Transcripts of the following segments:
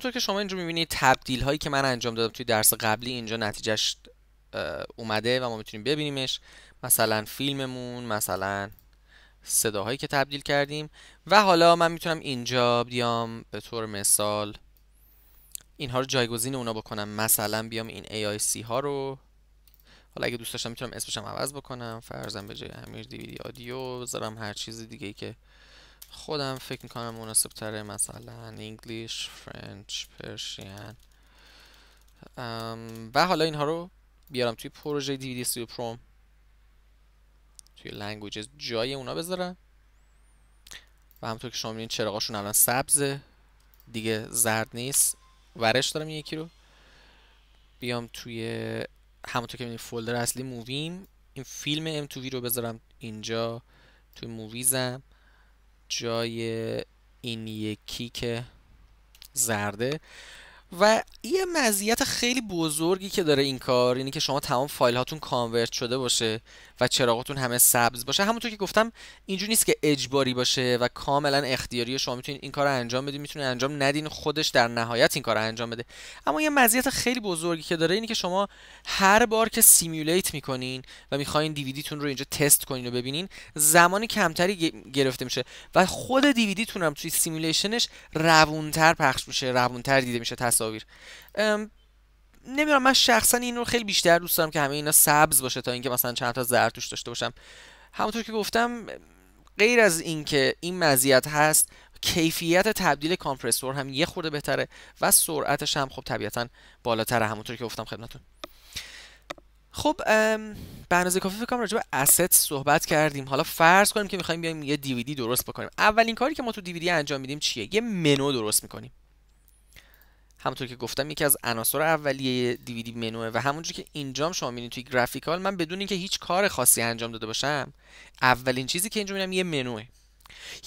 همونطور که شما اینجا میبینید تبدیل هایی که من انجام دادم توی درس قبلی اینجا نتیجهش اومده و ما میتونیم ببینیمش مثلا فیلممون مثلا صداهایی که تبدیل کردیم و حالا من میتونم اینجا بیام به طور مثال اینها رو جایگزین اونا بکنم مثلا بیام این AIC ها رو حالا اگه دوست داشتم میتونم اسمشم عوض بکنم فرضاً به جای امیر دیویدی آدیو بذارم هر چیز دیگه ای که خودم فکر میکنم مناسب تره مثلا انگلیش فرنچ پرشین و حالا اینها رو بیارم توی پروژه دی سیو پروم توی لنگویجز جای اونا بذارم و همونطور که شما میبینید چراغاشون الان سبزه دیگه زرد نیست ورش دارم یکی رو بیام توی همونطور که این فولدر اصلی موویم این فیلم ام وی رو بذارم اینجا توی موویزم جای این یکی که زرده و یه مزیت خیلی بزرگی که داره این کار اینه که شما تمام فایل هاتون کانورت شده باشه و چراغاتون همه سبز باشه همونطور که گفتم اینجوری نیست که اجباری باشه و کاملا اختیاری شما میتونید این کار رو انجام بدین میتونید انجام ندین خودش در نهایت این کار رو انجام بده اما یه مزیت خیلی بزرگی که داره اینه که شما هر بار که سیمیولیت میکنین و میخواین دیویدیتون رو اینجا تست کنین و ببینین زمانی کمتری گرفته میشه و خود دیویدیتون هم توی سیمولیشنش روونتر پخش میشه روونتر دیده میشه تصاویر نمیدونم من شخصا این رو خیلی بیشتر دوست دارم که همه اینا سبز باشه تا اینکه مثلا چند تا زرد توش داشته باشم همونطور که گفتم غیر از اینکه این مزیت هست کیفیت تبدیل کامپرسور هم یه خورده بهتره و سرعتش هم خب طبیعتا بالاتره همونطور که گفتم خدمتتون خب به اندازه کافی فکر کنم راجع به صحبت کردیم حالا فرض کنیم که میخوایم بیایم یه دیویدی درست بکنیم اولین کاری که ما تو دیویدی انجام میدیم چیه یه منو درست میکنیم همونطور که گفتم یکی از عناصر اولیه دیویدی منوه و همونجور که اینجام شما میبینید توی گرافیکال من بدون اینکه هیچ کار خاصی انجام داده باشم اولین چیزی که اینجا میبینم یه منوه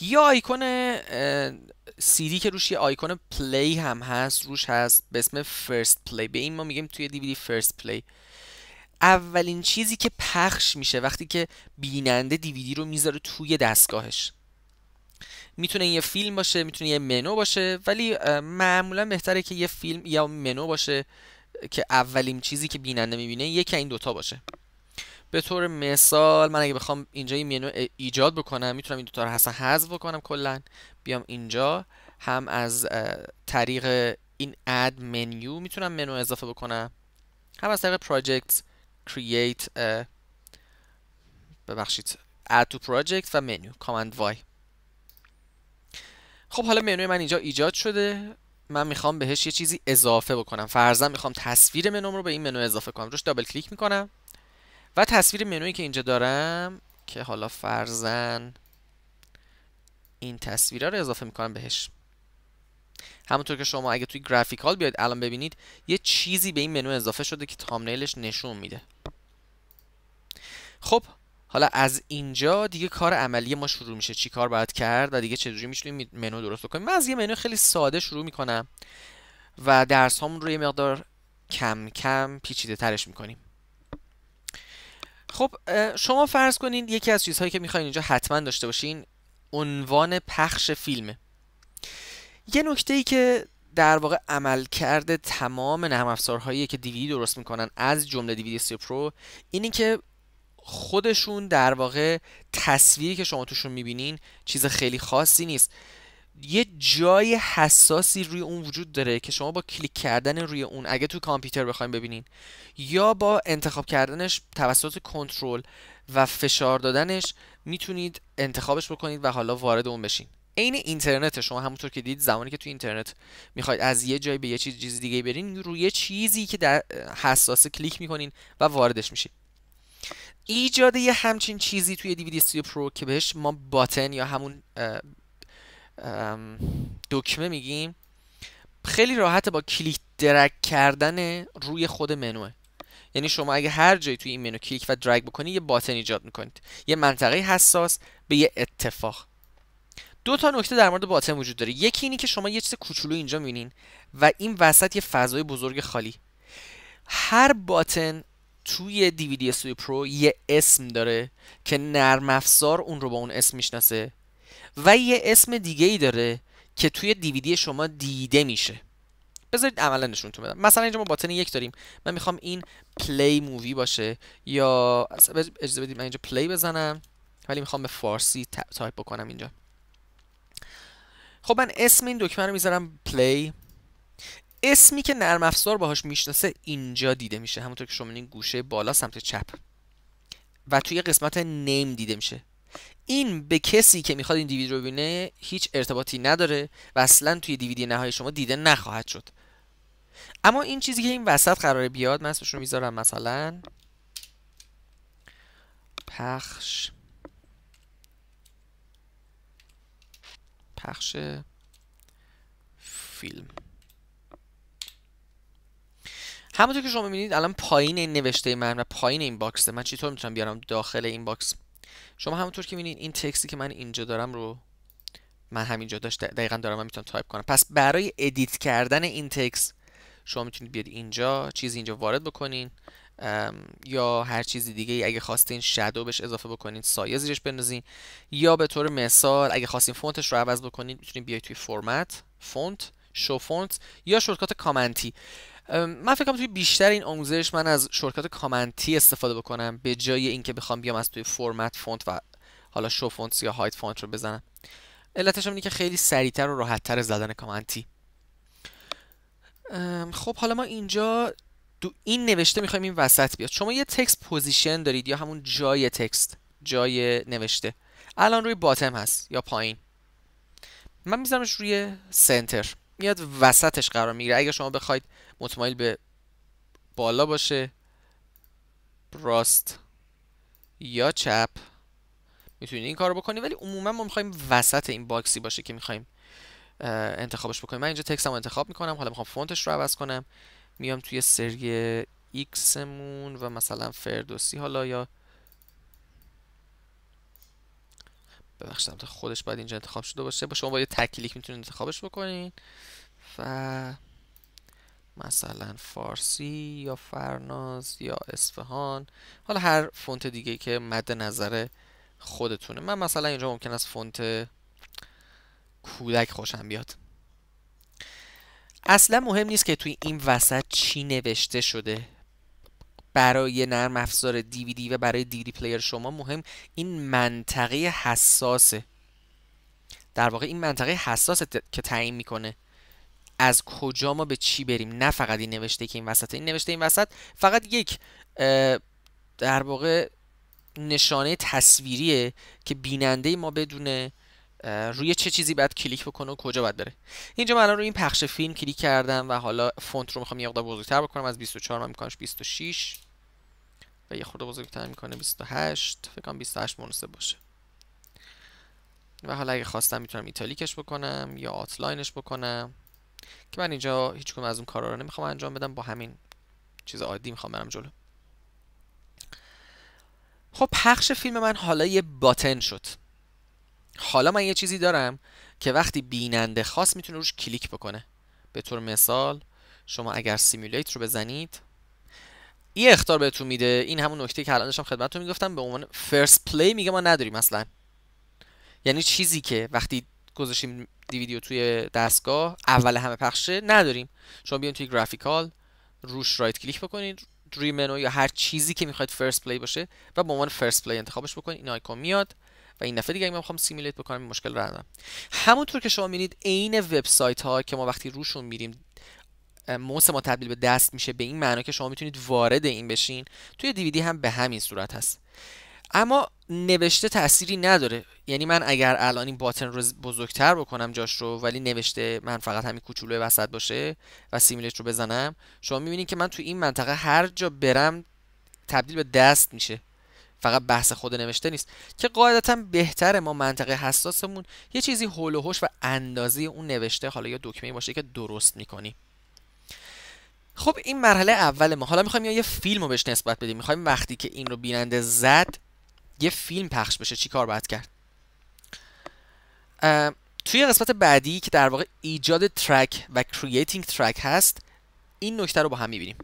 یه آیکون سیدی که روش یه آیکون پلی هم هست روش هست به اسم فرست پلی به این ما میگیم توی دیویدی فرست پلی اولین چیزی که پخش میشه وقتی که بیننده دیویدی رو میذاره توی دستگاهش میتونه یه فیلم باشه میتونه یه منو باشه ولی معمولا بهتره که یه فیلم یا منو باشه که اولین چیزی که بیننده میبینه یکی این دوتا باشه به طور مثال من اگه بخوام اینجا یه منو ایجاد بکنم میتونم این دوتا رو حسن حذف بکنم کلا بیام اینجا هم از طریق این اد منیو میتونم منو اضافه بکنم هم از طریق پراجکت کرییت ببخشید add to project و menu, command y خب حالا منوی من اینجا ایجاد شده من میخوام بهش یه چیزی اضافه بکنم فرضاً میخوام تصویر منوم رو به این منو اضافه کنم روش دابل کلیک میکنم و تصویر منوی که اینجا دارم که حالا فرزن این تصویره رو اضافه میکنم بهش همونطور که شما اگه توی گرافیکال بیاید الان ببینید یه چیزی به این منو اضافه شده که تامنیلش نشون میده خب حالا از اینجا دیگه کار عملی ما شروع میشه چی کار باید کرد و دیگه چجوری میتونیم منو درست کنیم من از یه منو خیلی ساده شروع میکنم و درس هم رو یه مقدار کم کم پیچیده ترش میکنیم خب شما فرض کنین یکی از چیزهایی که میخواین اینجا حتما داشته باشین عنوان پخش فیلمه یه نکته ای که در واقع عمل کرده تمام نرم افزارهایی که دیویدی درست میکنن از جمله دیویدی سی پرو اینی که خودشون در واقع تصویری که شما توشون میبینین چیز خیلی خاصی نیست یه جای حساسی روی اون وجود داره که شما با کلیک کردن روی اون اگه تو کامپیوتر بخوایم ببینین یا با انتخاب کردنش توسط کنترل و فشار دادنش میتونید انتخابش بکنید و حالا وارد اون بشین عین اینترنت شما همونطور که دید زمانی که تو اینترنت میخواید از یه جای به یه چیز دیگه برین روی چیزی که در حساس کلیک میکنین و واردش میشید ایجاد یه همچین چیزی توی دیویدی استودیو پرو که بهش ما باتن یا همون دکمه میگیم خیلی راحته با کلیک درک کردن روی خود منوه یعنی شما اگه هر جایی توی این منو کلیک و درگ بکنی یه باتن ایجاد میکنید یه منطقه حساس به یه اتفاق دو تا نکته در مورد باتن وجود داره یکی اینی که شما یه چیز کوچولو اینجا میبینین و این وسط یه فضای بزرگ خالی هر باتن توی دیویدی سوی پرو یه اسم داره که نرم افزار اون رو با اون اسم میشناسه و یه اسم دیگه ای داره که توی دیویدی شما دیده میشه بذارید عملا نشونتون بدم مثلا اینجا ما باتن یک داریم من میخوام این پلی مووی باشه یا اجازه بدید من اینجا پلی بزنم ولی میخوام به فارسی تایپ بکنم اینجا خب من اسم این دکمه رو میذارم پلی اسمی که نرم افزار باهاش میشناسه اینجا دیده میشه همونطور که شما این گوشه بالا سمت چپ و توی قسمت نیم دیده میشه این به کسی که میخواد این دیویدی رو ببینه هیچ ارتباطی نداره و اصلا توی دیویدی نهایی شما دیده نخواهد شد اما این چیزی که این وسط قراره بیاد من اسمش رو میذارم مثلا پخش پخش فیلم همونطور که شما میبینید الان پایین این نوشته من و پایین این باکسه من چطور میتونم بیارم داخل این باکس شما همونطور که میبینید این تکسی که من اینجا دارم رو من همینجا داشت دقیقا دارم من میتونم تایپ کنم پس برای ادیت کردن این تکس شما میتونید بیاد اینجا چیزی اینجا وارد بکنین یا هر چیزی دیگه اگه خواستین شادو بهش اضافه بکنین سایه زیرش بندازین یا به طور مثال اگه خواستین فونتش رو عوض بکنین میتونید بیاید توی فرمت فونت شو فونت یا شورتکات کامنتی من فکر کنم توی بیشتر این آموزش من از شرکت کامنتی استفاده بکنم به جای اینکه بخوام بیام از توی فرمت فونت و حالا شو فونت یا هایت فونت رو بزنم علتش هم اینه که خیلی سریعتر و راحتتر زدن کامنتی خب حالا ما اینجا دو این نوشته میخوایم این وسط بیاد شما یه تکست پوزیشن دارید یا همون جای تکست جای نوشته الان روی باتم هست یا پایین من میذارمش روی سنتر میاد وسطش قرار میگیره اگر شما بخواید مطمئن به بالا باشه راست یا چپ میتونید این کار رو بکنید ولی عموما ما میخوایم وسط این باکسی باشه که میخوایم انتخابش بکنیم من اینجا تکستم رو انتخاب میکنم حالا میخوام فونتش رو عوض کنم میام توی سری ایکسمون و مثلا فردوسی حالا یا ببخش تا خودش باید اینجا انتخاب شده باشه با شما با یه تکلیک میتونید انتخابش بکنین و مثلا فارسی یا فرناز یا اسفهان حالا هر فونت دیگه که مد نظر خودتونه من مثلا اینجا ممکن است فونت کودک خوشم بیاد اصلا مهم نیست که توی این وسط چی نوشته شده برای نرم افزار دیویدی و برای دی پلیر شما مهم این منطقه حساسه در واقع این منطقه حساسه که تعیین میکنه از کجا ما به چی بریم نه فقط این نوشته که این وسط این نوشته این وسط فقط یک در واقع نشانه تصویریه که بیننده ما بدونه روی چه چیزی باید کلیک بکنه و کجا باید بره اینجا من الان روی این پخش فیلم کلیک کردم و حالا فونت رو میخوام یه مقدار بزرگتر بکنم از 24 من میکنمش 26 و یه خورده بزرگتر میکنه 28 فکر کنم 28 مناسب باشه و حالا اگه خواستم میتونم ایتالیکش بکنم یا آتلاینش بکنم که من اینجا هیچکدوم از اون کارا رو نمیخوام انجام بدم با همین چیز عادی میخوام برم جلو خب پخش فیلم من حالا یه باتن شد حالا من یه چیزی دارم که وقتی بیننده خاص میتونه روش کلیک بکنه به طور مثال شما اگر سیمولیت رو بزنید این اختار بهتون میده این همون نکته که الان داشتم خدمتتون میگفتم به عنوان فرست پلی میگه ما نداریم مثلا یعنی چیزی که وقتی گذاشتیم دیویدیو توی دستگاه اول همه پخشه نداریم شما بیان توی گرافیکال روش رایت کلیک بکنید روی منو یا هر چیزی که میخواید فرست پلی باشه و به عنوان فرست پلی انتخابش بکنید این آیکون میاد و این دفعه دیگه من میخوام سیمولیت بکنم این مشکل رو ندارم همونطور که شما میبینید عین وبسایت ها که ما وقتی روشون میریم موس ما تبدیل به دست میشه به این معنا که شما میتونید وارد این بشین توی دیویدی هم به همین صورت هست اما نوشته تأثیری نداره یعنی من اگر الان این باتن رو بزرگتر بکنم جاش رو ولی نوشته من فقط همین کوچولو وسط باشه و سیمولیت رو بزنم شما میبینید که من تو این منطقه هر جا برم تبدیل به دست میشه فقط بحث خود نوشته نیست که قاعدتا بهتر ما منطقه حساسمون یه چیزی هول و و اندازی اون نوشته حالا یا دکمه باشه که درست میکنی خب این مرحله اول ما حالا میخوایم یه فیلم رو بهش نسبت بدیم میخوایم وقتی که این رو بیننده زد یه فیلم پخش بشه چی کار باید کرد توی قسمت بعدی که در واقع ایجاد ترک و کریتینگ ترک هست این نکته رو با هم میبینیم